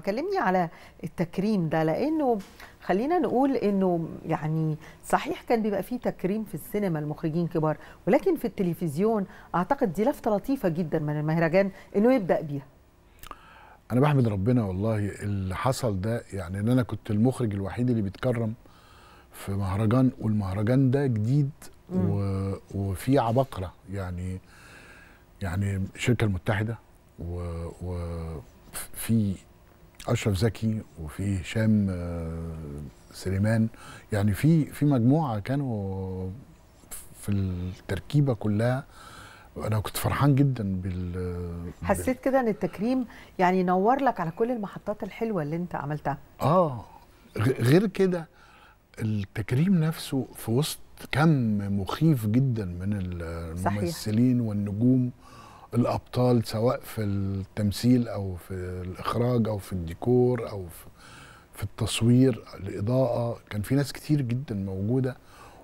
كلمني على التكريم ده لانه خلينا نقول انه يعني صحيح كان بيبقى فيه تكريم في السينما المخرجين كبار ولكن في التلفزيون اعتقد دي لفته لطيفه جدا من المهرجان انه يبدا بيها انا بحمد ربنا والله اللي حصل ده يعني ان انا كنت المخرج الوحيد اللي بيتكرم في مهرجان والمهرجان ده جديد و... وفيه عباقره يعني يعني الشركه المتحده و, و... في اشرف زكي وفي هشام آه، سليمان يعني في في مجموعه كانوا في التركيبه كلها انا كنت فرحان جدا بال آه، حسيت كده ان التكريم يعني نور لك على كل المحطات الحلوه اللي انت عملتها اه غير كده التكريم نفسه في وسط كم مخيف جدا من الممثلين صحيح. والنجوم الابطال سواء في التمثيل او في الاخراج او في الديكور او في, التصوير الاضاءه كان في ناس كتير جدا موجوده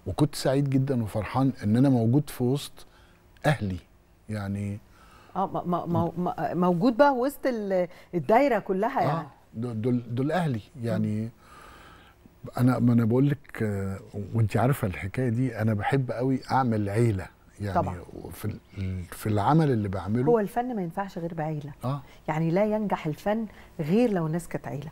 وكنت سعيد جدا وفرحان ان انا موجود في وسط اهلي يعني اه ما ما موجود بقى وسط الدايره كلها يعني آه دول دول اهلي يعني انا ما انا بقول لك آه، وانت عارفه الحكايه دي انا بحب قوي اعمل عيله يعني طبعا. في في العمل اللي بعمله هو الفن ما ينفعش غير بعيله آه. يعني لا ينجح الفن غير لو الناس كانت عيله